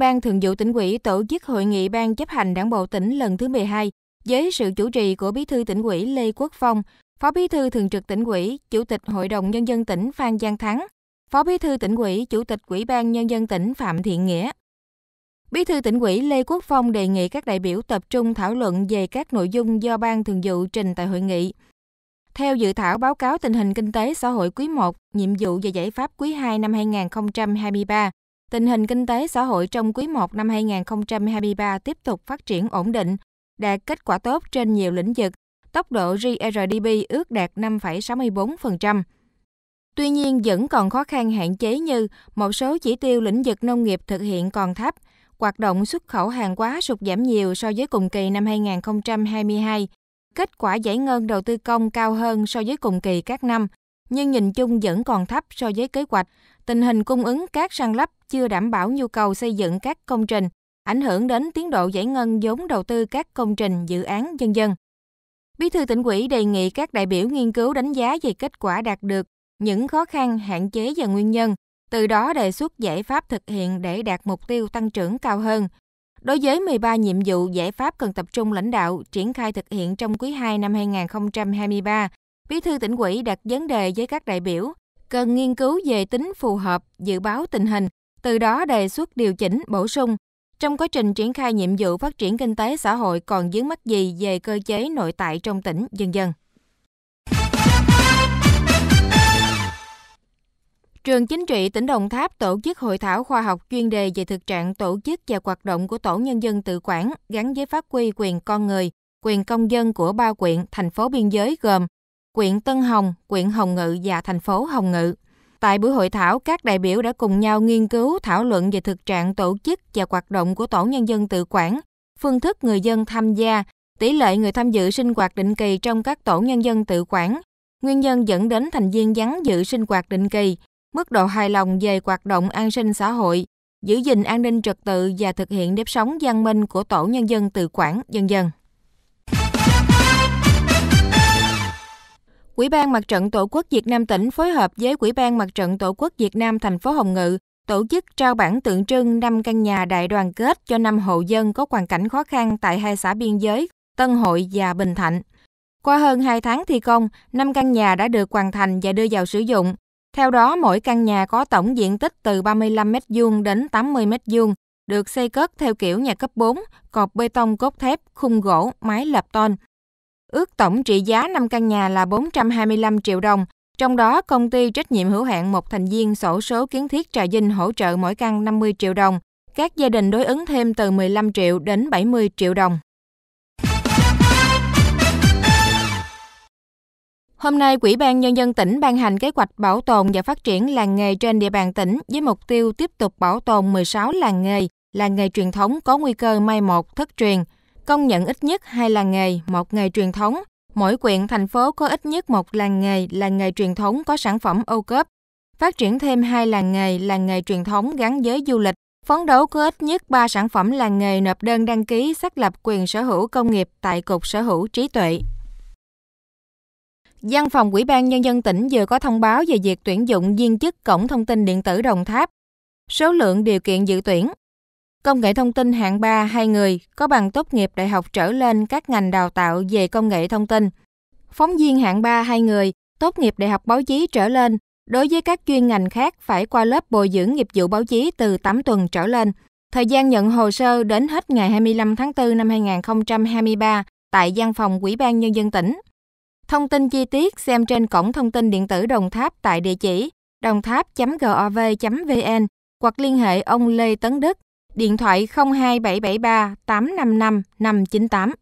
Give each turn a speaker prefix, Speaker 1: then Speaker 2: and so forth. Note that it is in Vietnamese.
Speaker 1: Ban Thường vụ tỉnh ủy tổ chức hội nghị Ban chấp hành Đảng bộ tỉnh lần thứ 12 với sự chủ trì của Bí thư tỉnh ủy Lê Quốc Phong, Phó Bí thư Thường trực tỉnh ủy, Chủ tịch Hội đồng Nhân dân tỉnh Phan Giang Thắng, Phó Bí thư tỉnh ủy, Chủ tịch Ủy ban Nhân dân tỉnh Phạm Thiện Nghĩa. Bí thư tỉnh ủy Lê Quốc Phong đề nghị các đại biểu tập trung thảo luận về các nội dung do Ban Thường vụ trình tại hội nghị. Theo dự thảo báo cáo tình hình kinh tế xã hội quý 1, nhiệm vụ và giải pháp quý 2 năm 2023, Tình hình kinh tế xã hội trong quý I năm 2023 tiếp tục phát triển ổn định, đạt kết quả tốt trên nhiều lĩnh vực, tốc độ GRDP ước đạt 5,64%. Tuy nhiên, vẫn còn khó khăn hạn chế như một số chỉ tiêu lĩnh vực nông nghiệp thực hiện còn thấp, hoạt động xuất khẩu hàng hóa sụt giảm nhiều so với cùng kỳ năm 2022, kết quả giải ngân đầu tư công cao hơn so với cùng kỳ các năm, nhưng nhìn chung vẫn còn thấp so với kế hoạch. Tình hình cung ứng các sàn lấp chưa đảm bảo nhu cầu xây dựng các công trình, ảnh hưởng đến tiến độ giải ngân vốn đầu tư các công trình, dự án, dân dân. Bí thư tỉnh ủy đề nghị các đại biểu nghiên cứu đánh giá về kết quả đạt được, những khó khăn, hạn chế và nguyên nhân, từ đó đề xuất giải pháp thực hiện để đạt mục tiêu tăng trưởng cao hơn. Đối với 13 nhiệm vụ giải pháp cần tập trung lãnh đạo triển khai thực hiện trong quý 2 năm 2023, Bí thư tỉnh ủy đặt vấn đề với các đại biểu cần nghiên cứu về tính phù hợp dự báo tình hình, từ đó đề xuất điều chỉnh, bổ sung. Trong quá trình triển khai nhiệm vụ phát triển kinh tế xã hội còn vướng mắc gì về cơ chế nội tại trong tỉnh, dân dân. Trường Chính trị tỉnh Đồng Tháp tổ chức hội thảo khoa học chuyên đề về thực trạng tổ chức và hoạt động của Tổ nhân dân tự quản gắn với phát huy quyền con người, quyền công dân của ba quyện, thành phố biên giới gồm quyện Tân Hồng, quyện Hồng Ngự và thành phố Hồng Ngự. Tại buổi hội thảo, các đại biểu đã cùng nhau nghiên cứu, thảo luận về thực trạng tổ chức và hoạt động của tổ nhân dân tự quản, phương thức người dân tham gia, tỷ lệ người tham dự sinh hoạt định kỳ trong các tổ nhân dân tự quản, nguyên nhân dẫn đến thành viên vắng dự sinh hoạt định kỳ, mức độ hài lòng về hoạt động an sinh xã hội, giữ gìn an ninh trật tự và thực hiện nếp sống văn minh của tổ nhân dân tự quản, dân dân. Quỹ ban Mặt trận Tổ quốc Việt Nam tỉnh phối hợp với Quỹ ban Mặt trận Tổ quốc Việt Nam thành phố Hồng Ngự tổ chức trao bản tượng trưng 5 căn nhà đại đoàn kết cho 5 hộ dân có hoàn cảnh khó khăn tại hai xã biên giới Tân Hội và Bình Thạnh. Qua hơn 2 tháng thi công, 5 căn nhà đã được hoàn thành và đưa vào sử dụng. Theo đó, mỗi căn nhà có tổng diện tích từ 35 m2 đến 80 m2, được xây cất theo kiểu nhà cấp 4, cột bê tông cốt thép, khung gỗ, mái lập tôn, Ước tổng trị giá 5 căn nhà là 425 triệu đồng, trong đó công ty trách nhiệm hữu hạn một thành viên sổ số kiến thiết Trà Vinh hỗ trợ mỗi căn 50 triệu đồng. Các gia đình đối ứng thêm từ 15 triệu đến 70 triệu đồng. Hôm nay, Quỹ ban Nhân dân tỉnh ban hành kế hoạch bảo tồn và phát triển làng nghề trên địa bàn tỉnh với mục tiêu tiếp tục bảo tồn 16 làng nghề, làng nghề truyền thống có nguy cơ mai một thất truyền – công nhận ít nhất hai làng nghề, một nghề truyền thống. Mỗi quyện thành phố có ít nhất một làng nghề, làng nghề truyền thống có sản phẩm ô cớp. Phát triển thêm hai làng nghề, làng nghề truyền thống gắn với du lịch. Phấn đấu có ít nhất 3 sản phẩm làng nghề nộp đơn đăng ký xác lập quyền sở hữu công nghiệp tại Cục Sở hữu trí tuệ. Văn phòng Ủy ban Nhân dân tỉnh vừa có thông báo về việc tuyển dụng viên chức Cổng Thông tin Điện tử Đồng Tháp. Số lượng điều kiện dự tuyển Công nghệ thông tin hạng 3 hai người có bằng tốt nghiệp đại học trở lên các ngành đào tạo về công nghệ thông tin. Phóng viên hạng 3 hai người tốt nghiệp đại học báo chí trở lên đối với các chuyên ngành khác phải qua lớp bồi dưỡng nghiệp vụ báo chí từ 8 tuần trở lên. Thời gian nhận hồ sơ đến hết ngày 25 tháng 4 năm 2023 tại văn phòng Ủy ban Nhân dân tỉnh. Thông tin chi tiết xem trên cổng thông tin điện tử Đồng Tháp tại địa chỉ đồng tháp.gov.vn hoặc liên hệ ông Lê Tấn Đức điện thoại 02773 855 598.